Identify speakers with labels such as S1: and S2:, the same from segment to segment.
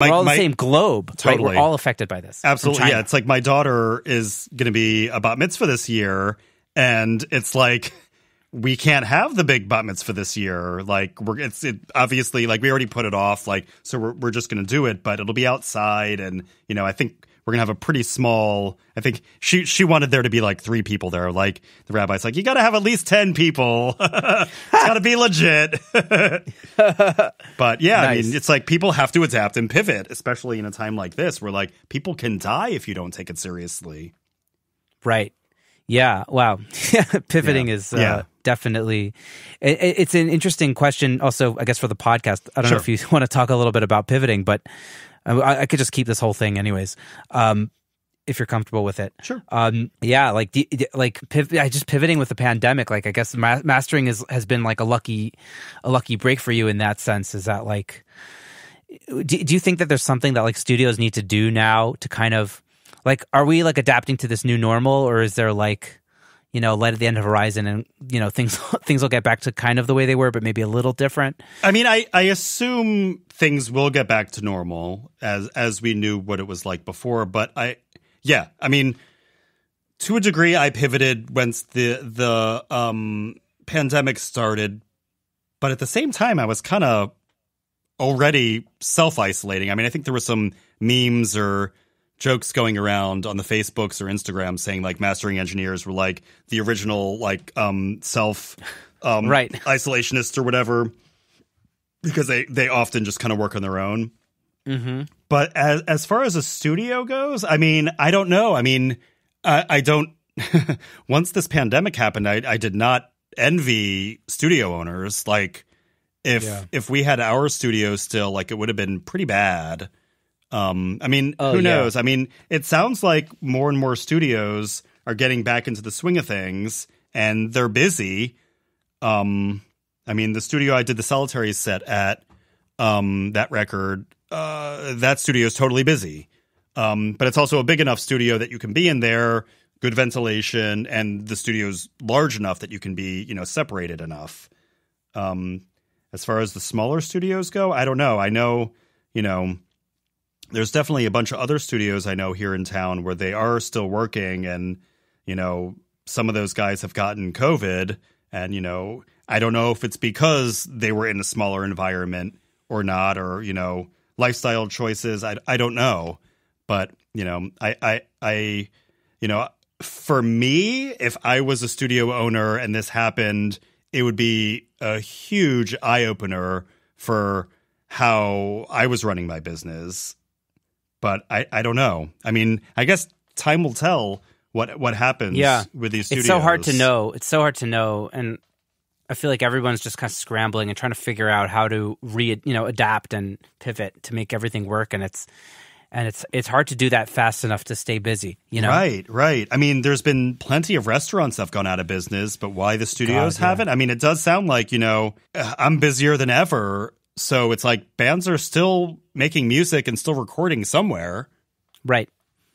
S1: my, we're all my, the same globe. Totally. Right? We're all
S2: affected by this. Absolutely. Yeah. It's
S1: like my daughter is going to be a bat mitzvah this year. And it's like, we can't have the big bat mitzvah this year. Like, we're, it's it, obviously like we already put it off. Like, so we're, we're just going to do it, but it'll be outside. And, you know, I think we're gonna have a pretty small. I think she she wanted there to be like three people there. Like the rabbi's like, you got to have at least ten people. it's got to be legit. but yeah, nice. I mean, it's like people have to adapt and pivot, especially in a time like this where like people can die if you don't take it seriously. Right.
S2: Yeah. Wow. Pivoting yeah. is uh, yeah. definitely. It, it's an interesting question. Also, I guess for the podcast, I don't sure. know if you want to talk a little bit about pivoting, but I, I could just keep this whole thing, anyways. Um, if you're comfortable with it. Sure. Um, yeah, like like piv- just pivoting with the pandemic. Like I guess ma- mastering is, has been like a lucky a lucky break for you in that sense. Is that like do, do you think that there's something that like studios need to do now to kind of like are we like adapting to this new normal or is there like you know, light at the end of horizon, and you know things things will get back to kind of the
S1: way they were, but maybe a little different. I mean, I I assume things will get back to normal as as we knew what it was like before. But I, yeah, I mean, to a degree, I pivoted once the the um, pandemic started, but at the same time, I was kind of already self isolating. I mean, I think there were some memes or jokes going around on the Facebooks or Instagram saying like mastering engineers were like the original like um self um right. isolationists or whatever because they they often just kind of work on their own. Mm-hmm. But as as far as a studio goes, I mean, I don't know. I mean, I, I don't. once this pandemic happened, I I did not envy studio owners. Like, if yeah. if we had our studio still, like it would have been pretty bad. Um, I mean, oh, who knows? Yeah. I mean, it sounds like more and more studios are getting back into the swing of things, and they're busy. Um, I mean, the studio I did the solitary set at, um, that record, uh, that studio is totally busy. Um, but it's also a big enough studio that you can be in there, good ventilation, and the studio's large enough that you can be, you know, separated enough. Um, as far as the smaller studios go, I don't know. I know, you know, there's definitely a bunch of other studios I know here in town where they are still working and you know some of those guys have gotten covid and you know I don't know if it's because they were in a smaller environment or not or you know lifestyle choices I I don't know but you know I I I you know for me if I was a studio owner and this happened it would be a huge eye opener for how I was running my business but I, I don't know. I mean, I guess time will tell what what happens yeah. with these studios. It's so hard to know.
S2: It's so hard to know and I feel like everyone's just kind of scrambling and trying to figure out how to re you know adapt and pivot to make everything work and it's and it's it's hard to do that fast enough to stay busy you know
S1: right right i mean there's been plenty of restaurants that have gone out of business but why the studios God, haven't yeah. i mean it does sound like you know i'm busier than ever so it's like bands are still making music and still recording somewhere. Right.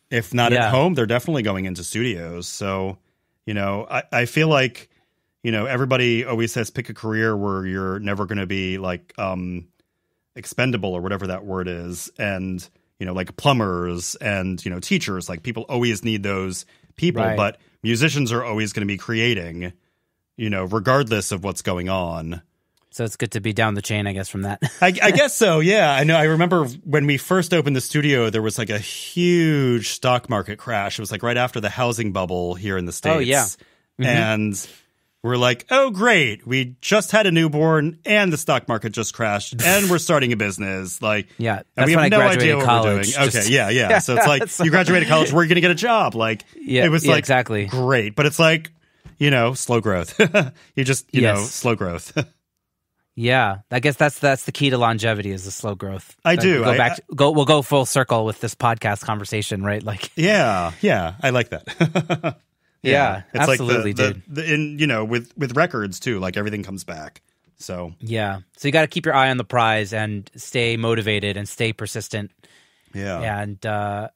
S1: If not yeah. at home, they're definitely going into studios. So, you know, I, I feel like, you know, everybody always says pick a career where you're never going to be like um expendable or whatever that word is. And, you know, like plumbers and, you know, teachers, like people always need those people, right. but musicians are always going to be creating, you know, regardless of what's going on. So it's good to be down the chain, I guess, from that. I, I, guess so. Yeah, I know. I remember when we first opened the studio, there was like a huge stock market crash. It was like right after the housing bubble here in the states. Oh yeah, mm -hmm. and we're like, oh great, we just had a newborn, and the stock market just crashed, and we're starting a business. Like, yeah, and we have no idea what college, we're doing. okay, yeah, yeah, yeah. So it's like you graduated college, where are you going to get a job? Like, yeah, it was yeah, like exactly great, but it's like you know slow growth. you just you yes. know slow growth.
S2: Yeah, I guess that's that's the key to longevity is the slow growth. I do. Go I, back. go. We'll go full circle with this podcast conversation, right? Like,
S1: yeah, yeah, I like that.
S2: yeah, yeah, it's absolutely, like the,
S1: dude. The, you know, with with records too, like everything comes back. So
S2: yeah, so you got to keep your eye on the prize and stay motivated and stay persistent. Yeah, and uh,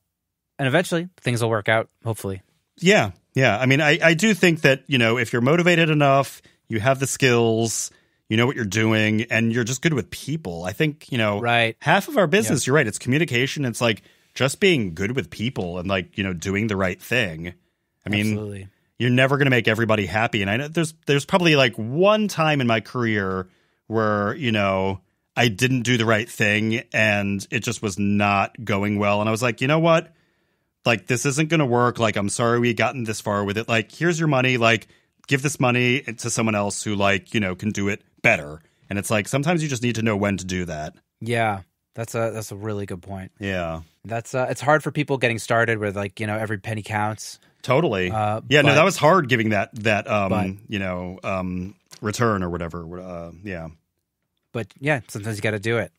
S2: and eventually things will work out. Hopefully.
S1: Yeah, yeah. I mean, I I do think that you know if you're motivated enough, you have the skills you know what you're doing, and you're just good with people. I think, you know, right. half of our business, yeah. you're right, it's communication. It's like just being good with people and like, you know, doing the right thing. I mean, Absolutely. you're never going to make everybody happy. And I know there's, there's probably like one time in my career where, you know, I didn't do the right thing and it just was not going well. And I was like, you know what? Like, this isn't going to work. Like, I'm sorry we gotten this far with it. Like, here's your money. Like, give this money to someone else who like you know can do it better. And it's like sometimes you just need to know when to do that.
S2: Yeah. That's a that's a really good point. Yeah. That's uh, it's hard for people getting started with like, you know, every penny counts. Totally. Uh, yeah, but, no, that was
S1: hard giving that that um, but, you know, um return or whatever. Uh, yeah.
S2: But yeah, sometimes you got to do it.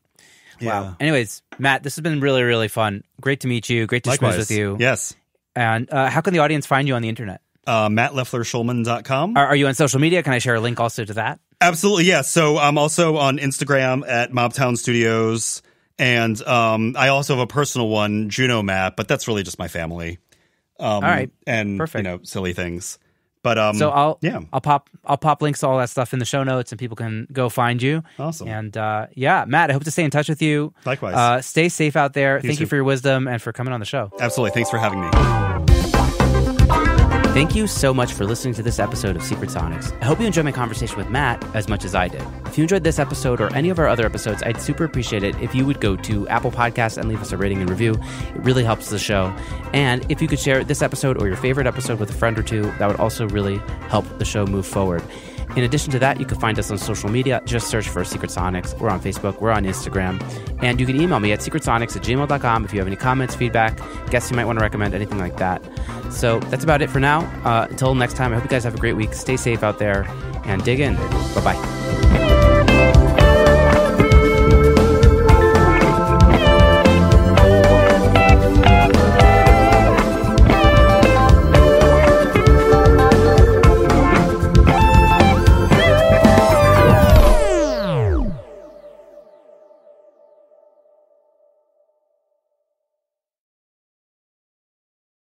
S2: Wow. Yeah. Anyways, Matt, this has been really really fun. Great to meet you. Great to Likewise. with you. Yes. And uh, how can the audience find you on the internet? Uh, MattLefflerSchulman.com. Are, are you on social media? Can I share a link also to that?
S1: Absolutely, yeah. So I'm also on Instagram at Mobtown Studios, and um, I also have a personal one, Juno Map, but that's really just my family. Um, all right, and perfect. You know, silly things. But um, so I'll
S2: yeah, I'll pop I'll pop links to all that stuff in the show notes, and people can go find you. Awesome. And uh, yeah, Matt, I hope to stay in touch with you. Likewise. Uh, stay safe out there. You Thank too. you for your wisdom and for coming on the show. Absolutely. Thanks for having me. Thank you so much for listening to this episode of Secret Sonics. I hope you enjoyed my conversation with Matt as much as I did. If you enjoyed this episode or any of our other episodes, I'd super appreciate it if you would go to Apple Podcasts and leave us a rating and review. It really helps the show. And if you could share this episode or your favorite episode with a friend or two, that would also really help the show move forward. In addition to that, you can find us on social media. Just search for Secret Sonics. We're on Facebook, we're on Instagram, and you can email me at secretsonics at gmail.com if you have any comments, feedback, guests you might want to recommend, anything like that. So that's about it for now. Uh, until next time, I hope you guys have a great week. Stay safe out there and dig in. Bye bye.